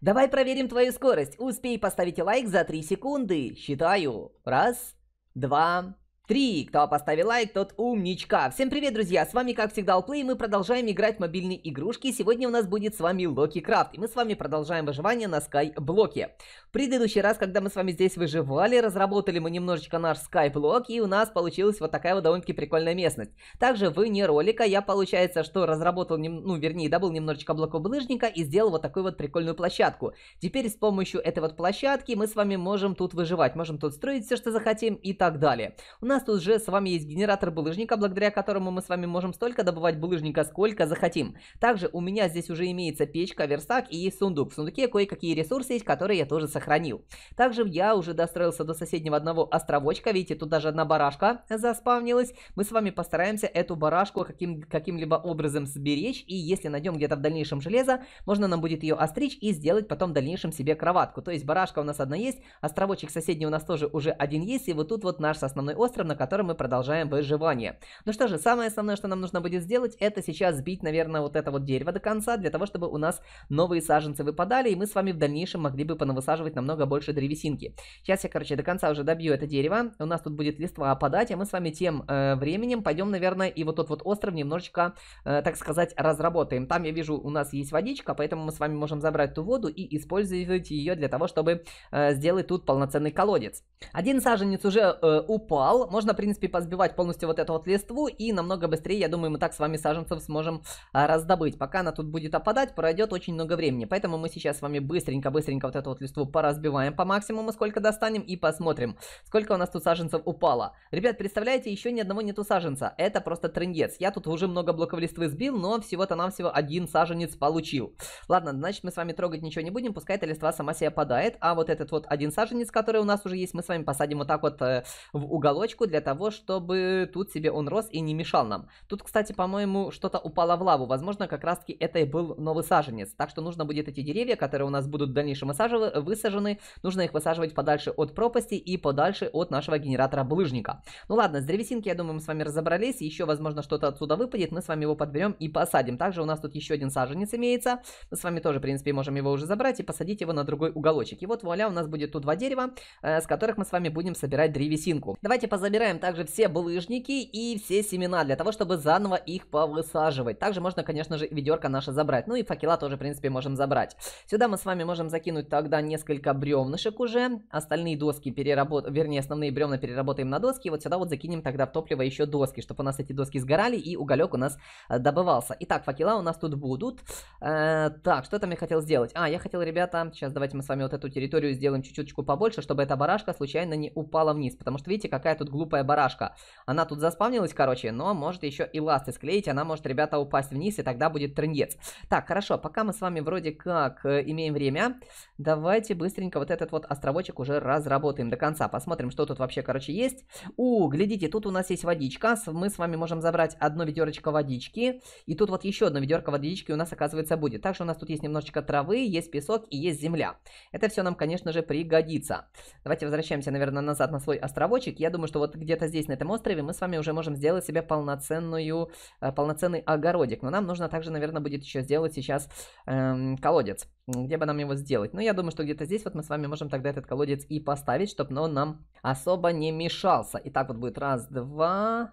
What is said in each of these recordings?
Давай проверим твою скорость. Успей поставить лайк за 3 секунды. Считаю. Раз, два, Три, кто поставил лайк, тот умничка. Всем привет, друзья, с вами как всегда Алплей, мы продолжаем играть в мобильные игрушки. Сегодня у нас будет с вами Локи Крафт, и мы с вами продолжаем выживание на Скайблоке. В предыдущий раз, когда мы с вами здесь выживали, разработали мы немножечко наш Скайблок, и у нас получилась вот такая вот довольно-таки прикольная местность. Также вне ролика я, получается, что разработал, нем... ну, вернее, добыл немножечко блоков и сделал вот такую вот прикольную площадку. Теперь с помощью этой вот площадки мы с вами можем тут выживать, можем тут строить все, что захотим и так далее. У нас нас тут же с вами есть генератор булыжника, благодаря которому мы с вами можем столько добывать булыжника, сколько захотим. Также у меня здесь уже имеется печка, верстак и сундук. В сундуке кое-какие ресурсы есть, которые я тоже сохранил. Также я уже достроился до соседнего одного островочка. Видите, тут даже одна барашка заспавнилась. Мы с вами постараемся эту барашку каким-либо каким, каким образом сберечь. И если найдем где-то в дальнейшем железо, можно нам будет ее остричь и сделать потом в дальнейшем себе кроватку. То есть барашка у нас одна есть, островочек соседний у нас тоже уже один есть. И вот тут вот наш основной остров на котором мы продолжаем выживание. Ну что же, самое основное, что нам нужно будет сделать, это сейчас сбить, наверное, вот это вот дерево до конца, для того, чтобы у нас новые саженцы выпадали, и мы с вами в дальнейшем могли бы понавысаживать намного больше древесинки. Сейчас я, короче, до конца уже добью это дерево, у нас тут будет листва опадать, а мы с вами тем э, временем пойдем, наверное, и вот тот вот остров немножечко, э, так сказать, разработаем. Там, я вижу, у нас есть водичка, поэтому мы с вами можем забрать ту воду и использовать ее для того, чтобы э, сделать тут полноценный колодец. Один саженец уже э, упал, можно, в принципе, позбивать полностью вот эту вот листву, и намного быстрее, я думаю, мы так с вами саженцев сможем а, раздобыть. Пока она тут будет опадать, пройдет очень много времени. Поэтому мы сейчас с вами быстренько-быстренько вот эту вот листву поразбиваем по максимуму, сколько достанем, и посмотрим, сколько у нас тут саженцев упало. Ребят, представляете, еще ни одного нету саженца. Это просто трендец. Я тут уже много блоков листвы сбил, но всего-то нам всего один саженец получил. Ладно, значит, мы с вами трогать ничего не будем, пускай эта листва сама себе падает. А вот этот вот один саженец, который у нас уже есть, мы с вами посадим вот так вот э, в уголочку точку для того, чтобы тут себе он рос и не мешал нам. Тут, кстати, по-моему, что-то упало в лаву. Возможно, как раз-таки это и был новый саженец. Так что нужно будет эти деревья, которые у нас будут в дальнейшем высажены, нужно их высаживать подальше от пропасти и подальше от нашего генератора булыжника. Ну ладно, с древесинки, я думаю, мы с вами разобрались. Еще, возможно, что-то отсюда выпадет. Мы с вами его подберем и посадим. Также у нас тут еще один саженец имеется. Мы с вами тоже, в принципе, можем его уже забрать и посадить его на другой уголочек. И вот, вуаля, у нас будет тут два дерева, э, с которых мы с вами будем собирать древесинку. Давайте позовем забираем также все булыжники и все семена для того, чтобы заново их повысаживать. Также можно, конечно же, ведерко наше забрать. Ну и факела тоже, в принципе, можем забрать. Сюда мы с вами можем закинуть тогда несколько бревнышек уже. Остальные доски переработаем, вернее, основные бревна переработаем на доски. И вот сюда вот закинем тогда в топливо еще доски, чтобы у нас эти доски сгорали и уголек у нас э, добывался. Итак, факела у нас тут будут. Э, так, что там я хотел сделать? А, я хотел, ребята, сейчас давайте мы с вами вот эту территорию сделаем чуть-чуть побольше, чтобы эта барашка случайно не упала вниз. Потому что видите, какая тут глубокая глупая барашка. Она тут заспавнилась, короче, но может еще и ласты склеить, она может, ребята, упасть вниз, и тогда будет трындец. Так, хорошо, пока мы с вами вроде как э, имеем время, давайте быстренько вот этот вот островочек уже разработаем до конца. Посмотрим, что тут вообще, короче, есть. У, глядите, тут у нас есть водичка, мы с вами можем забрать одно ведерочко водички, и тут вот еще одно ведерко водички у нас, оказывается, будет. Также у нас тут есть немножечко травы, есть песок и есть земля. Это все нам, конечно же, пригодится. Давайте возвращаемся, наверное, назад на свой островочек. Я думаю, что вот вот где-то здесь, на этом острове, мы с вами уже можем сделать себе полноценную, э, полноценный огородик. Но нам нужно также, наверное, будет еще сделать сейчас эм, колодец. Где бы нам его сделать? Ну, я думаю, что где-то здесь вот мы с вами можем тогда этот колодец и поставить, чтобы он нам особо не мешался. И так вот будет раз, два...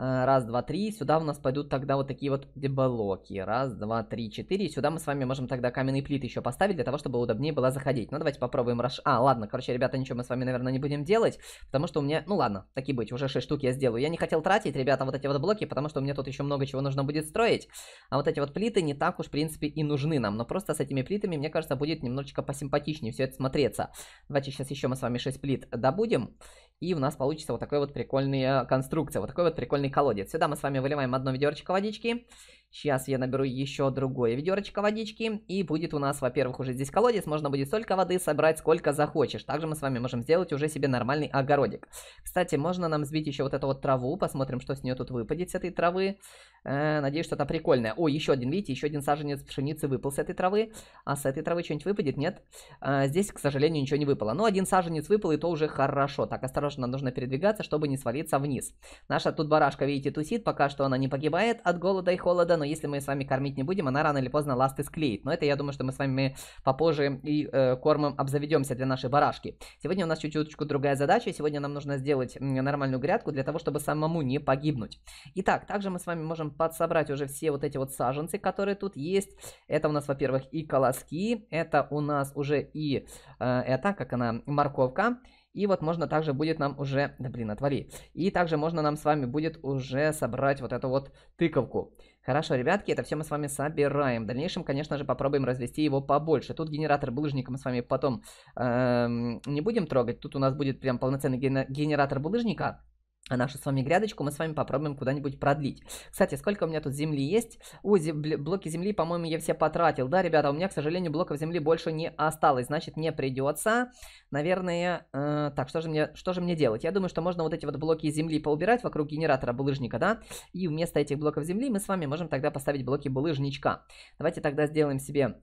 Э, раз, два, три. Сюда у нас пойдут тогда вот такие вот деблоки. Раз, два, три, четыре. сюда мы с вами можем тогда каменные плиты еще поставить, для того, чтобы удобнее было заходить. Ну, давайте попробуем расш... А, ладно, короче, ребята, ничего мы с вами, наверное, не будем делать, потому что у меня... Ну, ладно, такие быть, уже 6 штук я сделаю. Я не хотел тратить, ребята, вот эти вот блоки, потому что у меня тут еще много чего нужно будет строить. А вот эти вот плиты не так уж, в принципе, и нужны нам. Но просто с этими плитами, мне кажется, будет немножечко посимпатичнее все это смотреться. Давайте сейчас еще мы с вами 6 плит добудем. И у нас получится вот такая вот прикольная э, конструкция, вот такой вот прикольный колодец. Сюда мы с вами выливаем одно ведерочко водички. Сейчас я наберу еще другое ведерочко водички. И будет у нас, во-первых, уже здесь колодец. Можно будет столько воды собрать, сколько захочешь. Также мы с вами можем сделать уже себе нормальный огородик. Кстати, можно нам сбить еще вот эту вот траву. Посмотрим, что с нее тут выпадет, с этой травы. Э, надеюсь, что-то прикольное. О, еще один, видите, еще один саженец пшеницы выпал с этой травы. А с этой травы что-нибудь выпадет? Нет. Э, здесь, к сожалению, ничего не выпало. Но ну, один саженец выпал, и то уже хорошо. Так, осторожно, нужно передвигаться, чтобы не свалиться вниз. Наша тут барашка, видите, тусит. Пока что она не погибает от голода и холода но если мы с вами кормить не будем, она рано или поздно ласты склеит. Но это, я думаю, что мы с вами попозже и э, кормом обзаведемся для нашей барашки. Сегодня у нас чуть-чуточку другая задача. Сегодня нам нужно сделать нормальную грядку для того, чтобы самому не погибнуть. Итак, также мы с вами можем подсобрать уже все вот эти вот саженцы, которые тут есть. Это у нас, во-первых, и колоски, это у нас уже и э, это, как она, морковка. И вот можно также будет нам уже... Да блин, отвали. И также можно нам с вами будет уже собрать вот эту вот тыковку. Хорошо, ребятки, это все мы с вами собираем. В дальнейшем, конечно же, попробуем развести его побольше. Тут генератор булыжника мы с вами потом эм, не будем трогать. Тут у нас будет прям полноценный генератор булыжника. А нашу с вами грядочку мы с вами попробуем куда-нибудь продлить. Кстати, сколько у меня тут земли есть? У, зем... блоки земли, по-моему, я все потратил. Да, ребята, у меня, к сожалению, блоков земли больше не осталось. Значит, мне придется, наверное... Э, так, что же, мне, что же мне делать? Я думаю, что можно вот эти вот блоки земли поубирать вокруг генератора булыжника, да? И вместо этих блоков земли мы с вами можем тогда поставить блоки булыжничка. Давайте тогда сделаем себе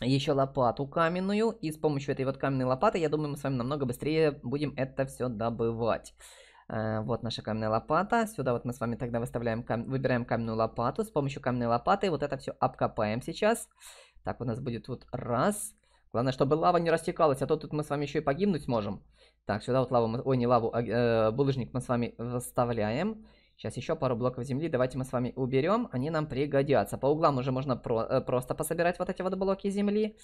еще лопату каменную. И с помощью этой вот каменной лопаты, я думаю, мы с вами намного быстрее будем это все добывать. Э, вот наша каменная лопата. Сюда вот мы с вами тогда выставляем, кам... выбираем каменную лопату. С помощью каменной лопаты вот это все обкопаем сейчас. Так, у нас будет вот раз. Главное, чтобы лава не растекалась, а то тут мы с вами еще и погибнуть можем. Так, сюда вот лаву, мы... ой, не лаву, а э, булыжник мы с вами выставляем. Сейчас еще пару блоков земли давайте мы с вами уберем, они нам пригодятся. По углам уже можно про э, просто пособирать вот эти вот блоки земли.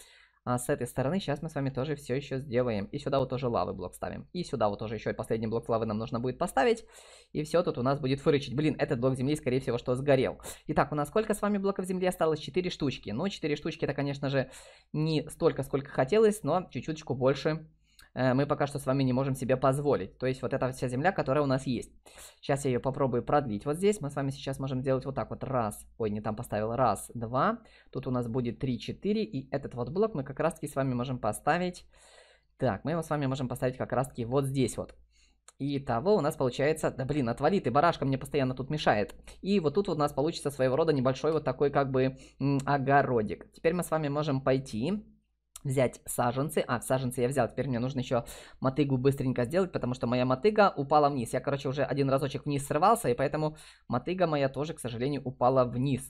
А с этой стороны сейчас мы с вами тоже все еще сделаем. И сюда вот тоже лавы блок ставим. И сюда вот тоже еще и последний блок лавы нам нужно будет поставить. И все тут у нас будет фырычить. Блин, этот блок земли, скорее всего, что сгорел. Итак, у нас сколько с вами блоков земли осталось? 4 штучки. Но ну, 4 штучки это, конечно же, не столько, сколько хотелось, но чуть-чуть больше Э, мы пока что с вами не можем себе позволить. То есть вот эта вся земля, которая у нас есть. Сейчас я ее попробую продлить. Вот здесь мы с вами сейчас можем сделать вот так вот. Раз. Ой, не там поставил. Раз, два. Тут у нас будет три, четыре. И этот вот блок мы как раз таки с вами можем поставить. Так, мы его с вами можем поставить как раз таки вот здесь вот. И того у нас получается... Да блин, отвали ты, барашка мне постоянно тут мешает. И вот тут вот у нас получится своего рода небольшой вот такой как бы огородик. Теперь мы с вами можем пойти взять саженцы. А, саженцы я взял, теперь мне нужно еще мотыгу быстренько сделать, потому что моя мотыга упала вниз. Я, короче, уже один разочек вниз срывался, и поэтому мотыга моя тоже, к сожалению, упала вниз.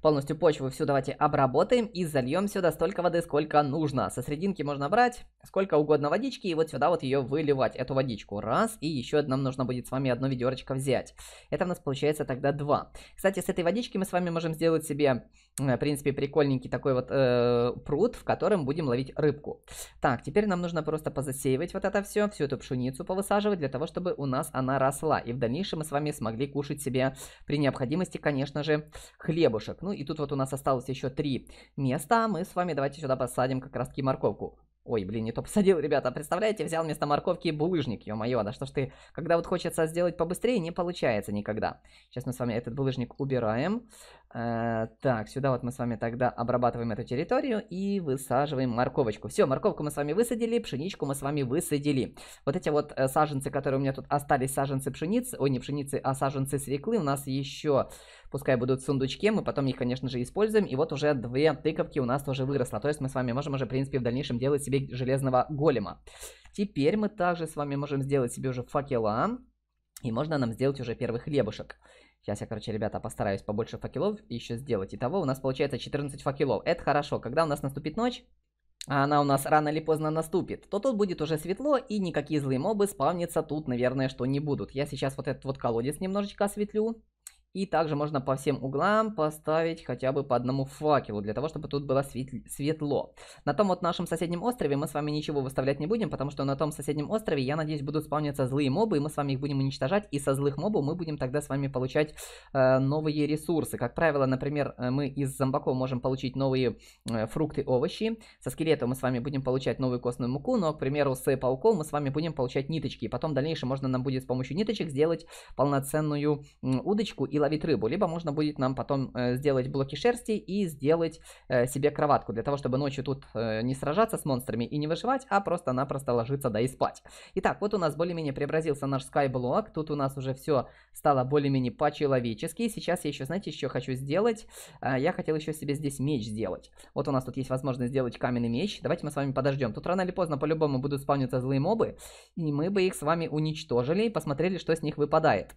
Полностью почву всю давайте обработаем и зальем сюда столько воды, сколько нужно. Со срединки можно брать сколько угодно водички и вот сюда вот ее выливать, эту водичку. Раз, и еще нам нужно будет с вами одно ведерочко взять. Это у нас получается тогда два. Кстати, с этой водички мы с вами можем сделать себе Э, в принципе, прикольненький такой вот э, пруд, в котором будем ловить рыбку. Так, теперь нам нужно просто позасеивать вот это все, всю эту пшеницу повысаживать, для того, чтобы у нас она росла. И в дальнейшем мы с вами смогли кушать себе при необходимости, конечно же, хлебушек. Ну и тут вот у нас осталось еще три места. Мы с вами давайте сюда посадим как раз-таки морковку. Ой, блин, не то посадил, ребята. Представляете, взял вместо морковки булыжник. Ё-моё, да что ж ты... Когда вот хочется сделать побыстрее, не получается никогда. Сейчас мы с вами этот булыжник убираем. Э -э так, сюда вот мы с вами тогда обрабатываем эту территорию и высаживаем морковочку. Все, морковку мы с вами высадили, пшеничку мы с вами высадили. Вот эти вот э саженцы, которые у меня тут остались, саженцы пшеницы... Ой, не пшеницы, а саженцы свеклы у нас еще пускай будут сундучки, мы потом их, конечно же, используем, и вот уже две тыковки у нас тоже выросло, то есть мы с вами можем уже, в принципе, в дальнейшем делать себе железного голема. Теперь мы также с вами можем сделать себе уже факела, и можно нам сделать уже первых хлебушек. Сейчас я, короче, ребята, постараюсь побольше факелов еще сделать. Итого у нас получается 14 факелов. Это хорошо. Когда у нас наступит ночь, а она у нас рано или поздно наступит, то тут будет уже светло, и никакие злые мобы спавниться тут, наверное, что не будут. Я сейчас вот этот вот колодец немножечко осветлю. И также можно по всем углам поставить хотя бы по одному факелу, для того, чтобы тут было светло. На том вот нашем соседнем острове мы с вами ничего выставлять не будем, потому что на том соседнем острове, я надеюсь, будут спавниться злые мобы, и мы с вами их будем уничтожать, и со злых мобов мы будем тогда с вами получать э, новые ресурсы. Как правило, например, э, мы из зомбаков можем получить новые э, фрукты, овощи, со скелета мы с вами будем получать новую костную муку, но, к примеру, с пауком мы с вами будем получать ниточки, и потом в дальнейшем можно нам будет с помощью ниточек сделать полноценную э, удочку и ловить рыбу, либо можно будет нам потом э, сделать блоки шерсти и сделать э, себе кроватку, для того, чтобы ночью тут э, не сражаться с монстрами и не выживать, а просто-напросто ложиться да и спать. Итак, вот у нас более-менее преобразился наш скайблок, тут у нас уже все стало более-менее по-человечески. Сейчас я еще, знаете, еще хочу сделать? А, я хотел еще себе здесь меч сделать. Вот у нас тут есть возможность сделать каменный меч. Давайте мы с вами подождем. Тут рано или поздно по-любому будут спавниться злые мобы, и мы бы их с вами уничтожили и посмотрели, что с них выпадает.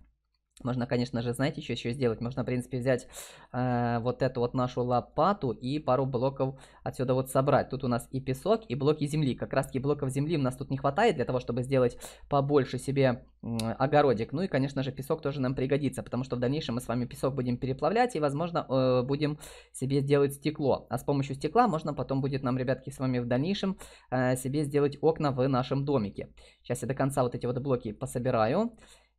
Можно, конечно же, знаете, еще, еще сделать. Можно, в принципе, взять э, вот эту вот нашу лопату и пару блоков отсюда вот собрать. Тут у нас и песок, и блоки земли. Как раз-таки блоков земли у нас тут не хватает для того, чтобы сделать побольше себе э, огородик. Ну и, конечно же, песок тоже нам пригодится, потому что в дальнейшем мы с вами песок будем переплавлять и, возможно, э, будем себе делать стекло. А с помощью стекла можно потом будет нам, ребятки, с вами в дальнейшем э, себе сделать окна в нашем домике. Сейчас я до конца вот эти вот блоки пособираю.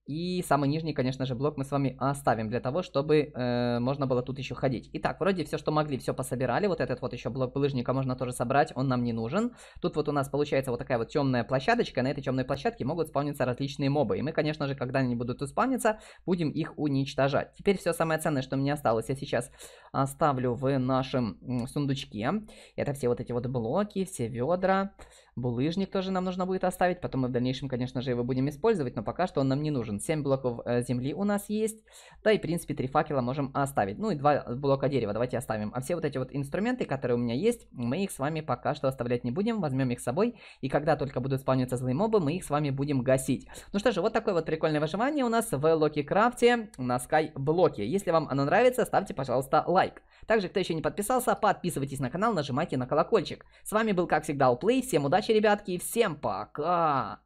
И самый нижний, конечно же, блок мы с вами оставим для того, чтобы э, можно было тут еще ходить. Итак, вроде все, что могли, все пособирали. Вот этот вот еще блок булыжника можно тоже собрать, он нам не нужен. Тут вот у нас получается вот такая вот темная площадочка. На этой темной площадке могут спавниться различные мобы. И мы, конечно же, когда они будут тут спавниться, будем их уничтожать. Теперь все самое ценное, что мне осталось, я сейчас оставлю в нашем сундучке. Это все вот эти вот блоки, все Ведра. Булыжник тоже нам нужно будет оставить. Потом мы в дальнейшем, конечно же, его будем использовать, но пока что он нам не нужен. 7 блоков э, земли у нас есть. Да и, в принципе, 3 факела можем оставить. Ну и 2 блока дерева давайте оставим. А все вот эти вот инструменты, которые у меня есть, мы их с вами пока что оставлять не будем. Возьмем их с собой. И когда только будут исполняться злые мобы, мы их с вами будем гасить. Ну что же, вот такое вот прикольное выживание у нас в Локи Крафте на Sky Блоке. Если вам оно нравится, ставьте, пожалуйста, лайк. Также, кто еще не подписался, подписывайтесь на канал, нажимайте на колокольчик. С вами был, как всегда, Уплей. Всем удачи! удачи, ребятки, и всем пока!